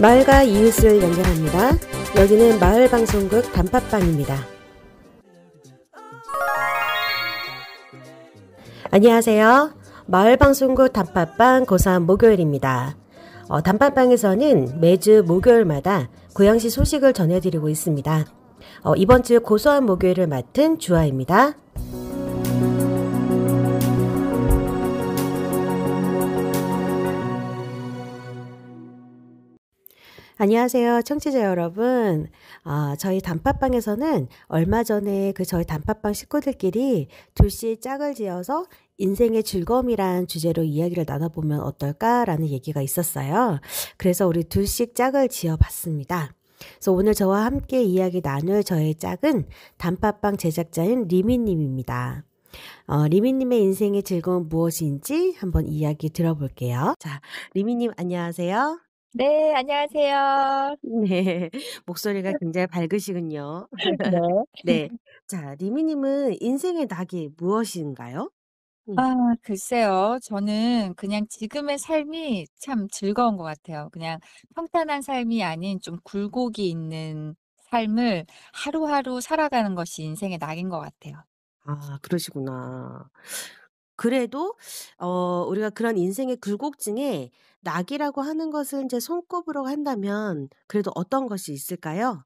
마을과 이웃을 연결합니다. 여기는 마을 방송국 단팥빵입니다. 안녕하세요. 마을 방송국 단팥빵 고삼 목요일입니다. 어, 단팥빵에서는 매주 목요일마다 고양시 소식을 전해드리고 있습니다. 어, 이번 주 고소한 목요일을 맡은 주아입니다. 안녕하세요, 청취자 여러분. 아, 저희 단팥빵에서는 얼마 전에 그 저희 단팥빵 식구들끼리 둘씩 짝을 지어서 인생의 즐거움이란 주제로 이야기를 나눠보면 어떨까라는 얘기가 있었어요. 그래서 우리 둘씩 짝을 지어봤습니다. 그래서 오늘 저와 함께 이야기 나눌 저의 짝은 단팥빵 제작자인 리미님입니다. 어, 리미님의 인생의 즐거움 무엇인지 한번 이야기 들어볼게요. 자, 리미님 안녕하세요. 네, 안녕하세요. 네. 목소리가 네. 굉장히 밝으시군요. 네. 네. 자, 리미 님은 인생의 낙이 무엇인가요? 음. 아 글쎄요. 저는 그냥 지금의 삶이 참 즐거운 것 같아요. 그냥 평탄한 삶이 아닌 좀 굴곡이 있는 삶을 하루하루 살아가는 것이 인생의 낙인 것 같아요. 아 그러시구나. 그래도 어 우리가 그런 인생의 굴곡증에 낙이라고 하는 것을 이제 손꼽으로 한다면 그래도 어떤 것이 있을까요?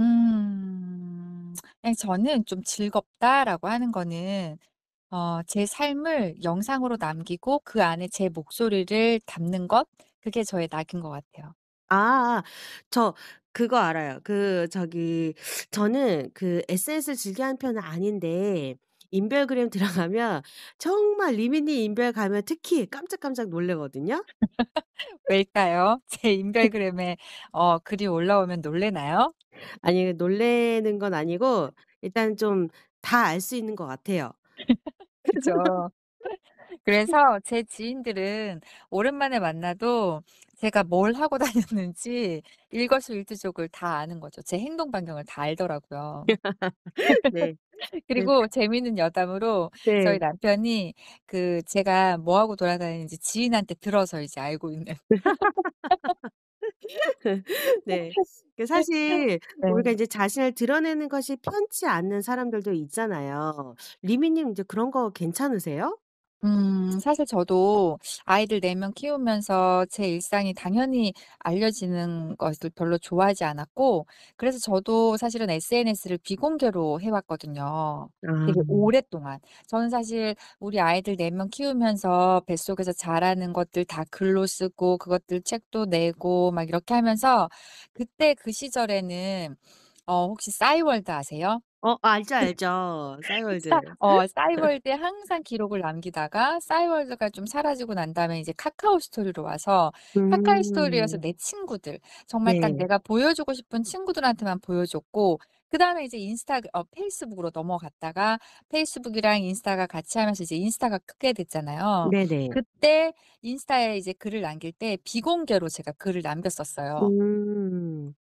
음. 그 저는 좀 즐겁다라고 하는 거는 어, 제 삶을 영상으로 남기고 그 안에 제 목소리를 담는 것 그게 저의 낙인 것 같아요. 아, 저 그거 알아요. 그 저기 저는 그 SNS를 즐겨하는 편은 아닌데 인별그램 들어가면 정말 리미님 인별 가면 특히 깜짝깜짝 놀래거든요. 왜일까요? 제 네. 인별그램에 어, 글이 올라오면 놀래나요? 아니 놀래는 건 아니고 일단 좀 다 알 수 있는 것 같아요. 그죠. 그래서 제 지인들은 오랜만에 만나도 제가 뭘 하고 다녔는지 일거수일투족을 다 아는 거죠. 제 행동 반경을 다 알더라고요. 네. 네. 그리고 재미있는 여담으로 저희 네. 남편이 그 제가 뭐 하고 돌아다니는지 지인한테 들어서 이제 알고 있는. 네. 그 그렇죠. 사실 네. 우리가 인제 자신을 드러내는 것이 편치 않는 사람들도 있잖아요. 리미 님 인제 그런 거 괜찮으세요? 음 사실 저도 아이들 네 명 키우면서 제 일상이 당연히 알려지는 것을 별로 좋아하지 않았고 그래서 저도 사실은 SNS를 비공개로 해 왔거든요 되게 아. 오랫동안. 저는 사실 우리 아이들 네 명 키우면서 뱃속에서 자라는 것들 다 글로 쓰고 그것들 책도 내고 막 이렇게 하면서 그때 그 시절에는 어 혹시 싸이월드 아세요? 어 알죠, 알죠. 싸이월드. 싸어 싸이월드에 항상 기록을 남기다가 싸이월드가 좀 사라지고 난 다음에 이제 카카오 스토리로 와서 카카오 스토리에서 음. 내 친구들 정말 딱 네. 내가 보여주고 싶은 친구들한테만 보여줬고 그다음에 이제 인스타 어 페이스북으로 넘어갔다가 페이스북이랑 인스타가 같이 하면서 이제 인스타가 크게 됐잖아요. 네네. 그때 인스타에 이제 글을 남길 때 비공개로 제가 글을 남겼었어요. 음.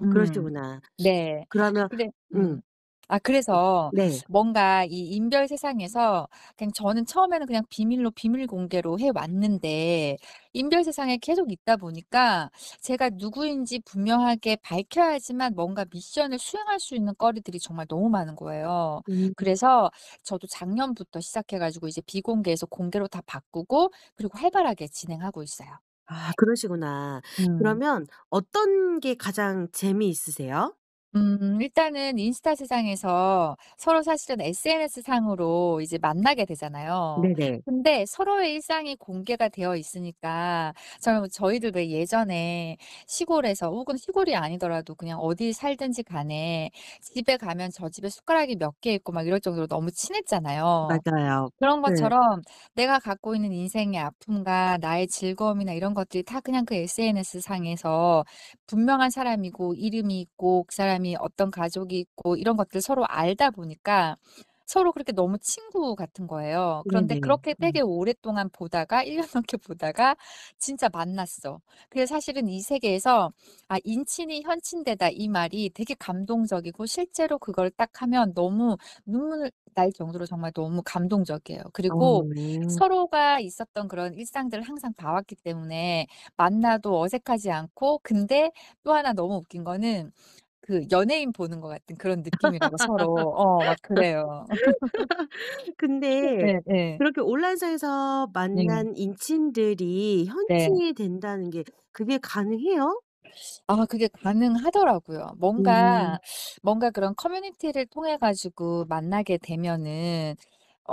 음. 그러시구나. 네. 그러면 근데 음. 음. 아 그래서 네. 뭔가 이 인별 세상에서 그냥 저는 처음에는 그냥 비밀로 비밀 공개로 해 왔는데 인별 세상에 계속 있다 보니까 제가 누구인지 분명하게 밝혀야지만 뭔가 미션을 수행할 수 있는 거리들이 정말 너무 많은 거예요. 음. 그래서 저도 작년부터 시작해 가지고 이제 비공개에서 공개로 다 바꾸고 그리고 활발하게 진행하고 있어요. 아 그러시구나. 음. 그러면 어떤 게 가장 재미있으세요? 음 일단은 인스타 세상에서 서로 사실은 SNS 상으로 이제 만나게 되잖아요. 네네. 근데 서로의 일상이 공개가 되어 있으니까 저는 저희들 왜 예전에 시골에서 혹은 시골이 아니더라도 그냥 어디 살든지 간에 집에 가면 저 집에 숟가락이 몇 개 있고 막 이럴 정도로 너무 친했잖아요. 맞아요. 그런 네. 것처럼 내가 갖고 있는 인생의 아픔과 나의 즐거움이나 이런 것들이 다 그냥 그 SNS 상에서 분명한 사람이고 이름이 있고 그 사람이 사람이 어떤 가족이 있고 이런 것들 서로 알다 보니까 서로 그렇게 너무 친구 같은 거예요. 그런데 네네. 그렇게 음. 되게 오랫동안 보다가 1년 넘게 보다가 진짜 만났어. 그래서 사실은 이 세계에서 아, 인친이 현친되다 이 말이 되게 감동적이고 실제로 그걸 딱 하면 너무 눈물 날 정도로 정말 너무 감동적이에요. 어, 그리고 네. 서로가 있었던 그런 일상들을 항상 봐왔기 때문에 만나도 어색하지 않고 근데 또 하나 너무 웃긴 거는 그 연예인 보는 것 같은 그런 느낌이라고 서로. 어막 그래요. 근데 네, 네. 그렇게 온라인상에서 네. 만난 인친들이 네. 현지이 된다는 게 그게 가능해요? 아 그게 가능하더라고요. 뭔가 음. 뭔가 그런 커뮤니티를 통해 가지고 만나게 되면은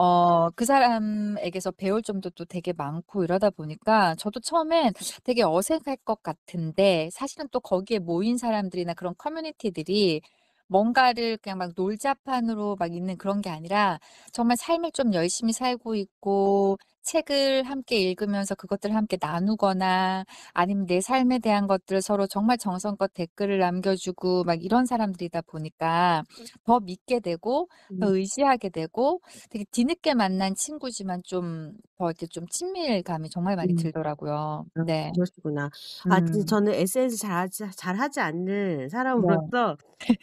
어, 그 사람에게서 배울 점도 또 되게 많고 이러다 보니까 저도 처음엔 되게 어색할 것 같은데 사실은 또 거기에 모인 사람들이나 그런 커뮤니티들이 뭔가를 그냥 막 놀자판으로 막 있는 그런 게 아니라 정말 삶을 좀 열심히 살고 있고 책을 함께 읽으면서 그것들을 함께 나누거나 아니면 내 삶에 대한 것들을 서로 정말 정성껏 댓글을 남겨주고 막 이런 사람들이다 보니까 더 믿게 되고 더 음. 의지하게 되고 되게 뒤늦게 만난 친구지만 좀 더 이렇게 좀 친밀감이 정말 많이 음. 들더라고요. 아 네. 그러시구나. 아 진- 음. 저는 SNS 잘하지 잘하지 않는 네. 사람으로서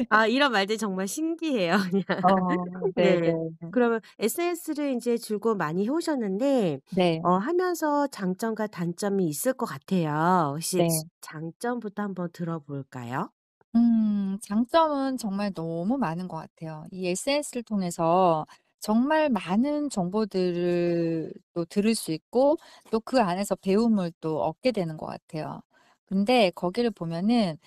아 이런 말들이 정말 신기해요. 그냥. 어. 네. 네 그러면 SNS를 인제 줄곧 많이 해 오셨는데 네. 네. 어 하면서 장점과 단점이 있을 것 같아요. 혹시 네. 장점부터 한번 들어볼까요? 음, 장점은 정말 너무 많은 것 같아요. 이 SNS를 통해서 정말 많은 정보들을 또 들을 수 있고 또 그 안에서 배움을 또 얻게 되는 것 같아요. 근데 거기를 보면은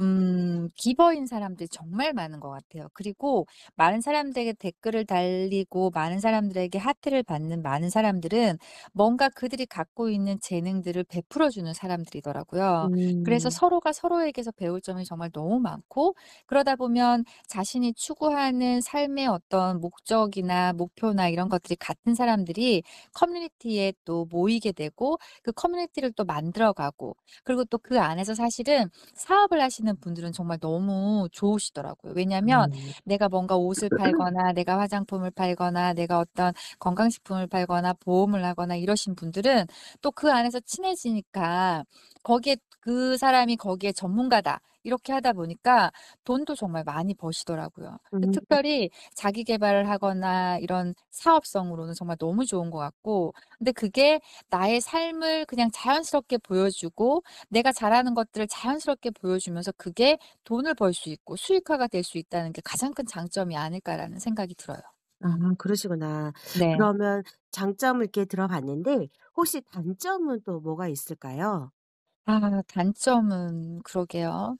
음 기버인 사람들이 정말 많은 것 같아요. 그리고 많은 사람들에게 댓글을 달리고 많은 사람들에게 하트를 받는 많은 사람들은 뭔가 그들이 갖고 있는 재능들을 베풀어 주는 사람들이더라고요. 그래서 음. 서로가 서로에게서 배울 점이 정말 너무 많고 그러다 보면 자신이 추구하는 삶의 어떤 목적이나 목표나 이런 것들이 같은 사람들이 커뮤니티에 또 모이게 되고 그 커뮤니티를 또 만들어 가고 그리고 또 그 안에서 사실은 사업을 하시는 하시는 분들은 정말 너무 좋으시더라고요. 왜냐면 하 음. 내가 뭔가 옷을 팔거나 내가 화장품을 팔거나 내가 어떤 건강식품을 팔거나 보험을 하거나 이러신 분들은 또 그 안에서 친해지니까 거기에 그 사람이 거기에 전문가다. 이렇게 하다 보니까 돈도 정말 많이 버시더라고요. 음. 특별히 자기 개발을 하거나 이런 사업성으로는 정말 너무 좋은 것 같고, 근데 그게 나의 삶을 그냥 자연스럽게 보여주고, 내가 잘하는 것들을 자연스럽게 보여주면서 그게 돈을 벌 수 있고 수익화가 될 수 있다는 게 가장 큰 장점이 아닐까라는 생각이 들어요. 아, 그러시구나. 네. 그러면 장점을 이렇게 들어봤는데, 혹시 단점은 또 뭐가 있을까요? 아 단점은 그러게요.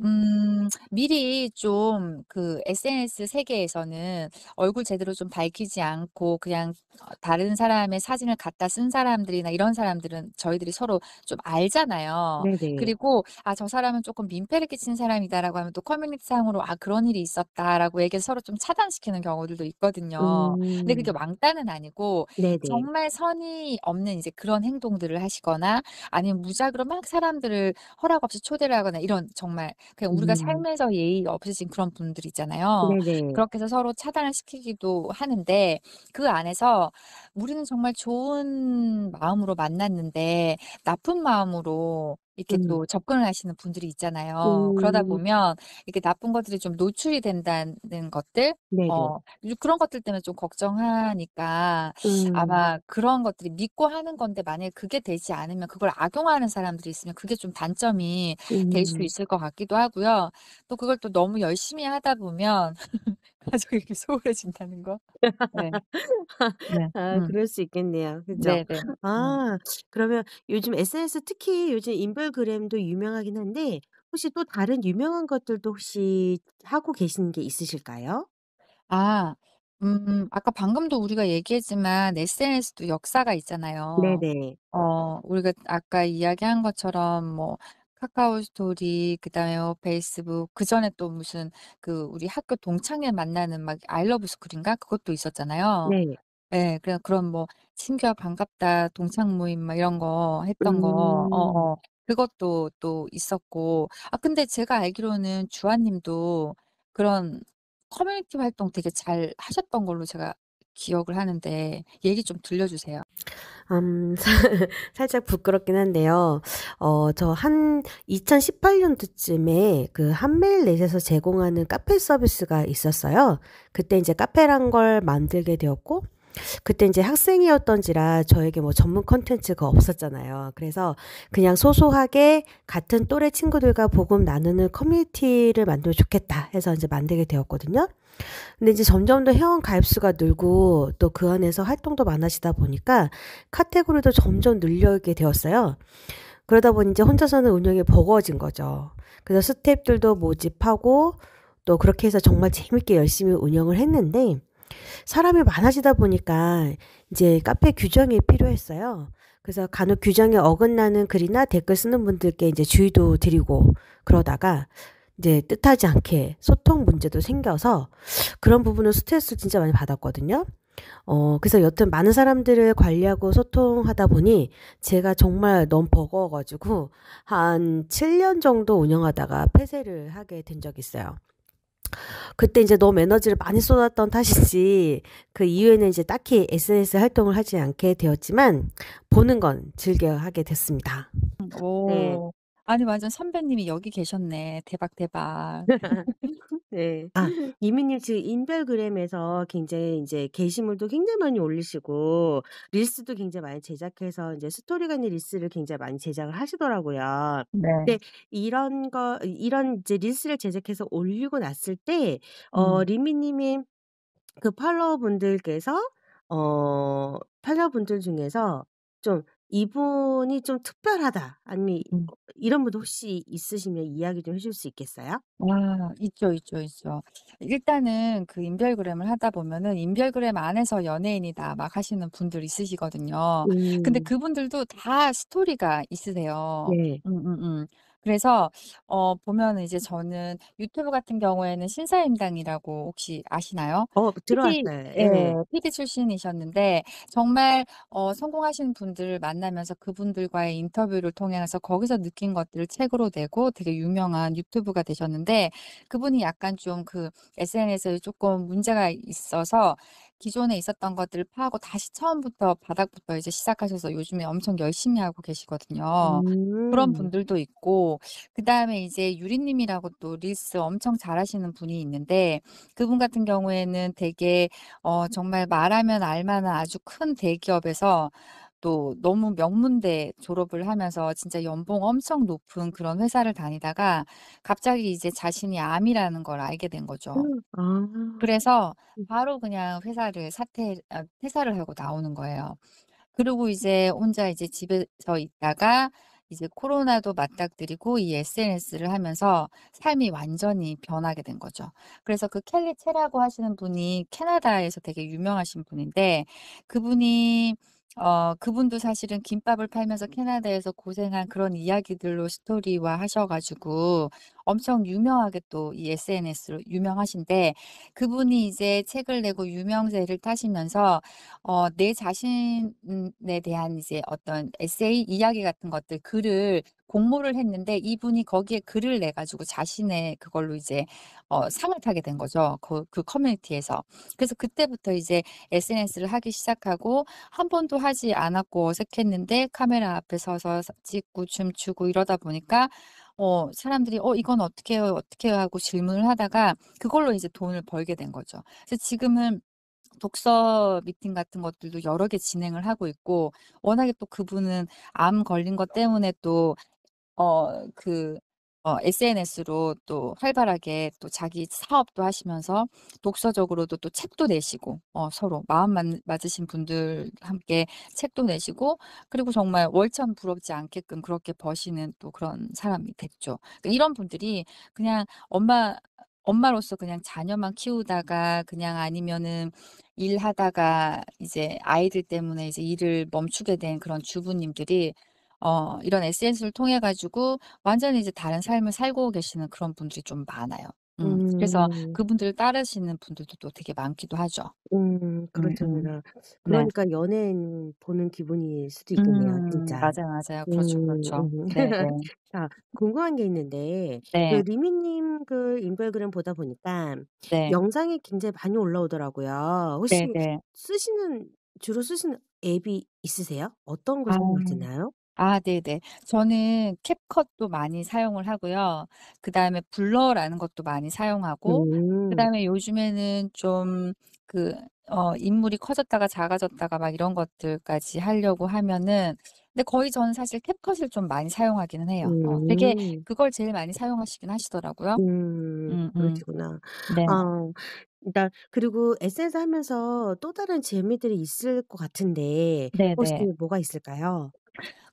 음 미리 좀 그 SNS 세계에서는 얼굴 제대로 좀 밝히지 않고 그냥 어, 다른 사람의 사진을 갖다 쓴 사람들이나 이런 사람들은 저희들이 서로 좀 알잖아요. 네네. 그리고 '아 저 사람은 조금 민폐를 끼친 사람이다.'라고 하면 또 커뮤니티 상으로 '아 그런 일이 있었다.'라고 얘기해서 서로 좀 차단시키는 경우들도 있거든요. 근데 그게 음. 왕따는 아니고 네네. 정말 선이 없는 이제 그런 행동들을 하시거나 아니면 무작위로 막 사람들을 허락 없이 초대를 하거나 이런 정말 그냥 우리가 음. 살면서 예의 없으신 그런 분들 있잖아요. 네네. 그렇게 해서 서로 차단을 시키기도 하는데 그 안에서 우리는 정말 좋은 마음으로 만났는데 나쁜 마음으로 이렇게 음. 또 접근을 하시는 분들이 있잖아요. 그러다 보면 이렇게 나쁜 것들이 좀 노출이 된다는 것들, 네네. 어, 그런 것들 때문에 좀 걱정하니까 음. 아마 그런 것들이 믿고 하는 건데 만약에 그게 되지 않으면 그걸 악용하는 사람들이 있으면 그게 좀 단점이 될수 음. 있을 것 같기도 하고요. 또 그걸 또 너무 열심히 하다 보면 아주 이렇게 소홀해진다는 거. 네. 네. 아, 음. 그럴 수 있겠네요. 그죠? 네네. 네. 음. 아, 그러면 요즘 SNS 특히 요즘 인별그램도 유명하긴 한데, 혹시 또 다른 유명한 것들도 혹시 하고 계신 게 있으실까요? 아, 음, 아까 방금도 우리가 얘기했지만 SNS도 역사가 있잖아요. 네네. 어, 우리가 아까 이야기한 것처럼 뭐 카카오 스토리 그다음에 뭐 페이스북 그전에 또 무슨 그 우리 학교 동창회 만나는 막 I love school인가 그것도 있었잖아요. 네. 예. 그래 그런 뭐 친구야 반갑다 동창 모임 막 이런 거 했던 거 어어. 어. 음. 그것도 또 있었고 아 근데 제가 알기로는 주아 님도 그런 커뮤니티 활동 되게 잘 하셨던 걸로 제가 기억을 하는데 얘기 좀 들려주세요. 음, 살짝 부끄럽긴 한데요. 어, 저 한 2018년도쯤에 그 한메일넷에서 제공하는 카페 서비스가 있었어요. 그때 이제 카페란 걸 만들게 되었고, 그때 이제 학생이었던지라 저에게 뭐 전문 컨텐츠가 없었잖아요. 그래서 그냥 소소하게 같은 또래 친구들과 복음 나누는 커뮤니티를 만들면 좋겠다 해서 이제 만들게 되었거든요. 근데 이제 점점 더 회원 가입수가 늘고 또 그 안에서 활동도 많아지다 보니까 카테고리도 점점 늘려게 되었어요. 그러다 보니 이제 혼자서는 운영이 버거워진 거죠. 그래서 스탭들도 모집하고 또 그렇게 해서 정말 재밌게 열심히 운영을 했는데 사람이 많아지다 보니까 이제 카페 규정이 필요했어요. 그래서 간혹 규정에 어긋나는 글이나 댓글 쓰는 분들께 이제 주의도 드리고 그러다가 이제 뜻하지 않게 소통 문제도 생겨서 그런 부분은 스트레스 진짜 많이 받았거든요. 어, 그래서 여튼 많은 사람들을 관리하고 소통하다 보니 제가 정말 너무 버거워가지고 한 7년 정도 운영하다가 폐쇄를 하게 된 적이 있어요. 그때 이제 너무 에너지를 많이 쏟았던 탓이지 그 이후에는 이제 딱히 SNS 활동을 하지 않게 되었지만 보는 건 즐겨 하게 됐습니다. 음, 오. 네. 아니 완전 선배님이 여기 계셨네. 대박 대박. 네. 아, 이민님 지금 인별그램에서 굉장히 이제 게시물도 굉장히 많이 올리시고 릴스도 굉장히 많이 제작해서 이제 스토리가 있는 릴스를 굉장히 많이 제작을 하시더라고요. 네. 근데 이런 거 이런 이제 릴스를 제작해서 올리고 났을 때 어, 음. 리미님이 그 팔로워분들께서 어 팔로워분들 중에서 좀 이분이 좀 특별하다. 아니 음. 이런 분도 혹시 있으시면 이야기 좀 해줄 수 있겠어요? 아, 있죠, 있죠, 있죠. 일단은 그 인별그램을 하다 보면은 인별그램 안에서 연예인이다 막 하시는 분들 있으시거든요. 근데 음. 그분들도 다 스토리가 있으세요. 네. 음, 음, 음. 그래서 어 보면 이제 저는 유튜브 같은 경우에는 신사임당이라고 혹시 아시나요? 어 PD 들어왔어요. 예. 예, 출신이셨는데 정말 어 성공하신 분들을 만나면서 그분들과의 인터뷰를 통해서 거기서 느낀 것들을 책으로 내고 되게 유명한 유튜브가 되셨는데 그분이 약간 좀 그 SNS에 조금 문제가 있어서 기존에 있었던 것들을 파하고 다시 처음부터 바닥부터 이제 시작하셔서 요즘에 엄청 열심히 하고 계시거든요. 그런 음. 분들도 있고 그다음에 이제 유리님이라고 또리스 엄청 잘하시는 분이 있는데 그분 같은 경우에는 되게 어 정말 말하면 알만한 아주 큰 대기업에서 또 너무 명문대 졸업을 하면서 진짜 연봉 엄청 높은 그런 회사를 다니다가 갑자기 이제 자신이 암이라는 걸 알게 된 거죠. 음. 아. 그래서 음. 바로 그냥 회사를 사퇴, 아, 퇴사를 하고 나오는 거예요. 그리고 이제 혼자 이제 집에서 있다가 이제 코로나도 맞닥뜨리고 이 SNS를 하면서 삶이 완전히 변하게 된 거죠. 그래서 그 켈리 체라고 하시는 분이 캐나다에서 되게 유명하신 분인데 그분이 어 그분도 사실은 김밥을 팔면서 캐나다에서 고생한 그런 이야기들로 스토리화 하셔 가지고 엄청 유명하게 또 이 SNS로 유명하신데 그분이 이제 책을 내고 유명세를 타시면서 어, 내 자신에 대한 이제 어떤 에세이 이야기 같은 것들 글을 공모를 했는데 이분이 거기에 글을 내 가지고 자신의 그걸로 이제 어, 상을 타게 된 거죠. 그, 그 커뮤니티에서. 그래서 그때부터 이제 SNS를 하기 시작하고 한 번도 하지 않았고 어색했는데 카메라 앞에 서서 찍고 춤추고 이러다 보니까 어, 사람들이 어, 이건 어떻게 해요? 어떻게 해요? 하고 질문을 하다가 그걸로 이제 돈을 벌게 된 거죠. 그래서 지금은 독서 미팅 같은 것들도 여러 개 진행을 하고 있고 워낙에 또 그분은 암 걸린 것 때문에 또 어, 그어 SNS로 또 활발하게 또 자기 사업도 하시면서 독서적으로도 또 책도 내시고 어 서로 마음 맞, 으신 분들 함께 책도 내시고 그리고 정말 월천 부럽지 않게끔 그렇게 버시는 또 그런 사람이 됐죠. 그러니까 이런 분들이 그냥 엄마 엄마로서 그냥 자녀만 키우다가 그냥 아니면은 일하다가 이제 아이들 때문에 이제 일을 멈추게 된 그런 주부님들이 어 이런 SNS를 통해 가지고 완전히 이제 다른 삶을 살고 계시는 그런 분들이 좀 많아요. 음 그래서 음. 그분들을 따르시는 분들도 또 되게 많기도 하죠. 음, 음, 음. 그렇겠구나. 네. 그러니까 연예인 보는 기분일 수도 있겠네요 음 진짜. 맞아요, 맞아요. 그렇죠, 음 그렇죠. 음. 네네. 네. 자 궁금한 게 있는데 네. 그 리미 님그 인별그램 보다 보니까 네. 영상이 굉장히 많이 올라오더라고요. 네, 혹시 네네. 쓰시는 주로 쓰시는 앱이 있으세요? 어떤 거 아. 사용하시나요? 아 네네. 저는 캡컷도 많이 사용을 하고요. 그다음에 블러라는 것도 많이 사용하고 음. 그다음에 요즘에는 좀 그 어 인물이 커졌다가 작아졌다가 막 이런 것들까지 하려고 하면은 근데 거의 저는 사실 캡컷을 좀 많이 사용하기는 해요. 어 되게 음. 그걸 제일 많이 사용하시긴 하시더라고요. 음. 음음. 음. 그러시구나. 네. 아 일단 그리고 에센스 하면서 또 다른 재미들이 있을 것 같은데 네, 혹시 네네. 뭐가 있을까요?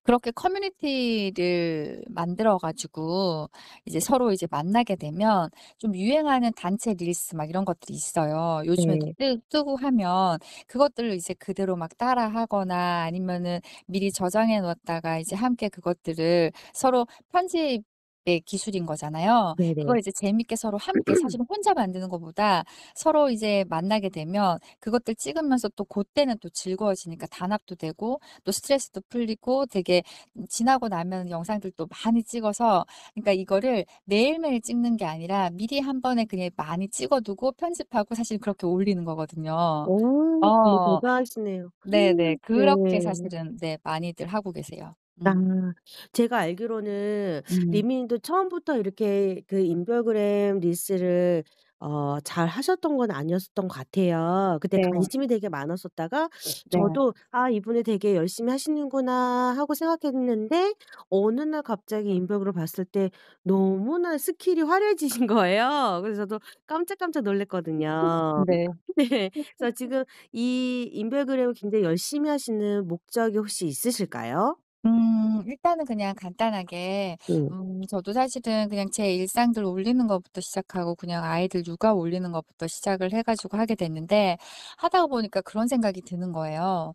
그렇게 커뮤니티를 만들어가지고 이제 서로 이제 만나게 되면 좀 유행하는 단체 릴스 막 이런 것들이 있어요. 요즘에 네. 뜨, 뜨고 하면 그것들을 이제 그대로 막 따라 하거나 아니면은 미리 저장해 놓았다가 이제 함께 그것들을 서로 편집 의 예, 기술인 거잖아요. 네네. 그걸 이제 재밌게 서로 함께 사실은 혼자 만드는 것보다 서로 이제 만나게 되면 그것들 찍으면서 또 그때는 또 즐거워지니까 단합도 되고 또 스트레스도 풀리고 되게 지나고 나면 영상들도 많이 찍어서 그러니까 이거를 매일매일 찍는 게 아니라 미리 한 번에 그냥 많이 찍어두고 편집하고 사실 그렇게 올리는 거거든요. 오, 되게 어, 대단하시네요. 네네. 그렇게 네. 사실은 네, 많이들 하고 계세요. 아 음. 제가 알기로는 음. 리미님도 처음부터 이렇게 그 인별그램 리스를어 잘 하셨던 건 아니었었던 것 같아요. 그때 네. 관심이 되게 많았었다가 네. 저도 '아 이분이 되게 열심히 하시는구나.' 하고 생각했는데 어느 날 갑자기 인별그램 봤을 때 너무나 스킬이 화려해지신 거예요. 그래서 저도 깜짝깜짝 놀랐거든요. 네. 네. 그래서 지금 이 인별그램을 굉장히 열심히 하시는 목적이 혹시 있으실까요? 음 일단은 그냥 간단하게 응. 네. 음 저도 사실은 그냥 제 일상들 올리는 것부터 시작하고 그냥 아이들 육아 올리는 것부터 시작을 해 가지고 하게 됐는데 하다 보니까 그런 생각이 드는 거예요.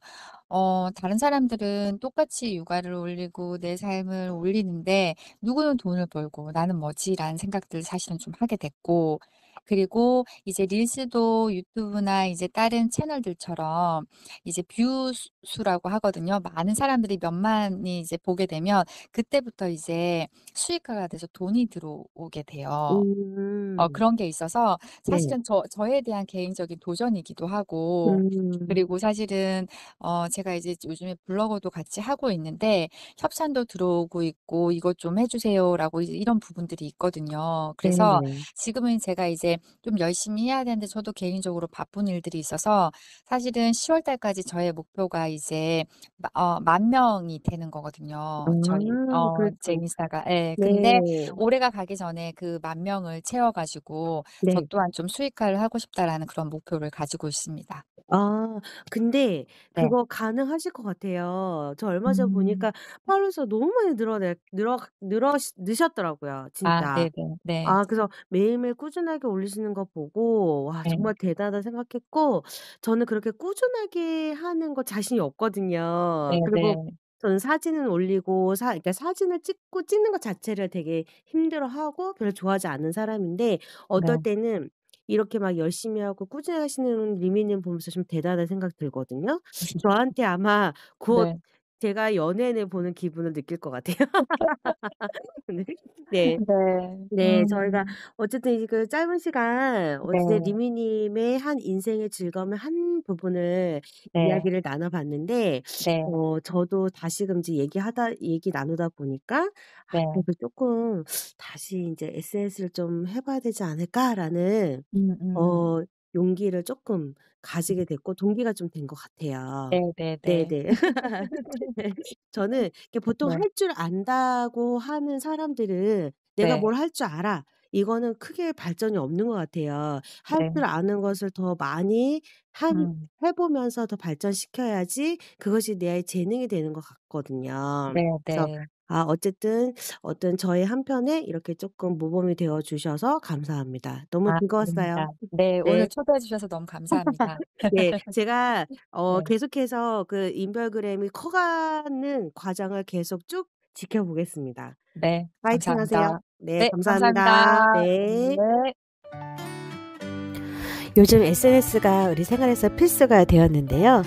어 다른 사람들은 똑같이 육아를 올리고 내 삶을 올리는데 누구는 돈을 벌고 나는 뭐지라는 생각들을 사실은 좀 하게 됐고 그리고 이제 릴스도 유튜브나 이제 다른 채널들처럼 이제 뷰 수라고 하거든요. 많은 사람들이 몇만이 이제 보게 되면 그때부터 이제 수익화가 돼서 돈이 들어오게 돼요. 어 음. 그런 게 있어서 네. 사실은 저 저에 대한 개인적인 도전이기도 하고 음. 그리고 사실은 어 제가 이제 요즘에 블로거도 같이 하고 있는데 협찬도 들어오고 있고 이것 좀 해주세요라고 이런 부분들이 있거든요. 그래서 네 지금은 제가 이제 좀 열심히 해야 되는데 저도 개인적으로 바쁜 일들이 있어서 사실은 10월 달까지 저의 목표가 이제 마어1 명이 되는 거거든요. 저희 음어제니스타가 그렇죠. 예. 근데 네. 올해가 가기 전에 그 만 명을 채워 가지고 저 네. 또한 좀 수익화를 하고 싶다라는 그런 목표를 가지고 있습니다. 아 근데 네. 그거 가능하실 것 같아요. 저 얼마 전에 음. 보니까 팔로서 너무 많이 늘어내 늘어 늘어시 느셨더라고요 아 진짜. 네 네. 아 그래서 매일매일 꾸준하게 올리시는 거 보고 와 네. 정말 대단하다 생각했고 저는 그렇게 꾸준하게 하는 거 자신이 없거든요. 네, 그리고 네 저는 사진은 올리고 사 그러니까 사진을 찍고 찍는 것 자체를 되게 힘들어하고 별로 좋아하지 않는 사람인데 어떨 네. 때는 이렇게 막 열심히 하고 꾸준히 하시는 리미님 보면서 좀대단한 생각 들거든요. 어, 저한테 아마 곧 네. 제가 연예인을 보는 기분을 느낄 것 같아요. 네. 네. 네. 네. 저희가 음. 어쨌든 이제그 짧은 시간 어제 네. 리미 님의 한 인생의 즐거움의 한 부분을 네. 이야기를 나눠 봤는데 네. 어 저도 다시금 이제 얘기하다 얘기 나누다 보니까 '아 네. 그래도 조금 다시 인제 SNS를 좀해 봐야 되지 않을까?'라는 음 어, 음. 어 용기를 조금 가지게 음. 됐고 동기가 좀 된 것 같아요. 네네네. 네네. 네. 저는 보통 네. 할줄 안다고 하는 사람들은 '내가 네. 뭘할 줄 알아.' 이거는 크게 발전이 없는 것 같아요. 할 네. 줄 아는 것을 더 많이 함 음. 해 보면서 더 발전시켜야지 그것이 내 재능이 되는 것 같거든요. 네네. 아, 어쨌든 어떤 저의 한편에 이렇게 조금 모범이 되어 주셔서 감사합니다. 너무 아 즐거웠어요. 아 네. 오늘 초대해 주셔서 너무 감사합니다. 네. 제가 어 네. 계속해서 그 인별그램이 커가는 과정을 계속 쭉 지켜보겠습니다. 네. 파이팅 하세요. 네. 네. 감사합니다. 감사합니다. 네. 네. 요즘 SNS가 우리 생활에서 필수가 되었는데요.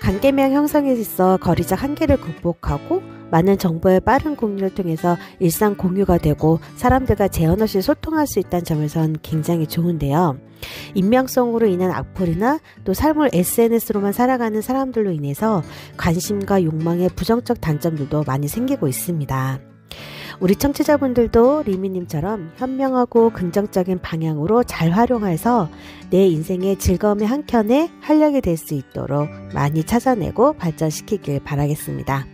관계명 형성에 있어 거리적 한계를 극복하고 많은 정보의 빠른 공유를 통해서 일상 공유가 되고 사람들과 제언 없이 소통할 수 있다는 점에선 굉장히 좋은데요. 인명성으로 인한 악플이나 또 삶을 SNS로만 살아가는 사람들로 인해서 관심과 욕망의 부정적 단점들도 많이 생기고 있습니다. 우리 청취자분들도 리미님처럼 현명하고 긍정적인 방향으로 잘 활용해서 내 인생의 즐거움의 한켠에 활력이 될 수 있도록 많이 찾아내고 발전시키길 바라겠습니다.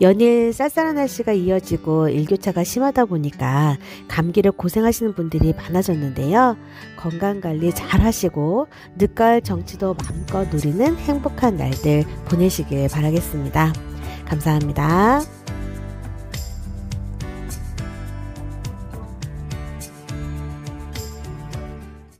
연일 쌀쌀한 날씨가 이어지고 일교차가 심하다 보니까 감기를 고생하시는 분들이 많아졌는데요. 건강관리 잘 하시고 늦가을 정치도 마음껏 누리는 행복한 날들 보내시길 바라겠습니다. 감사합니다.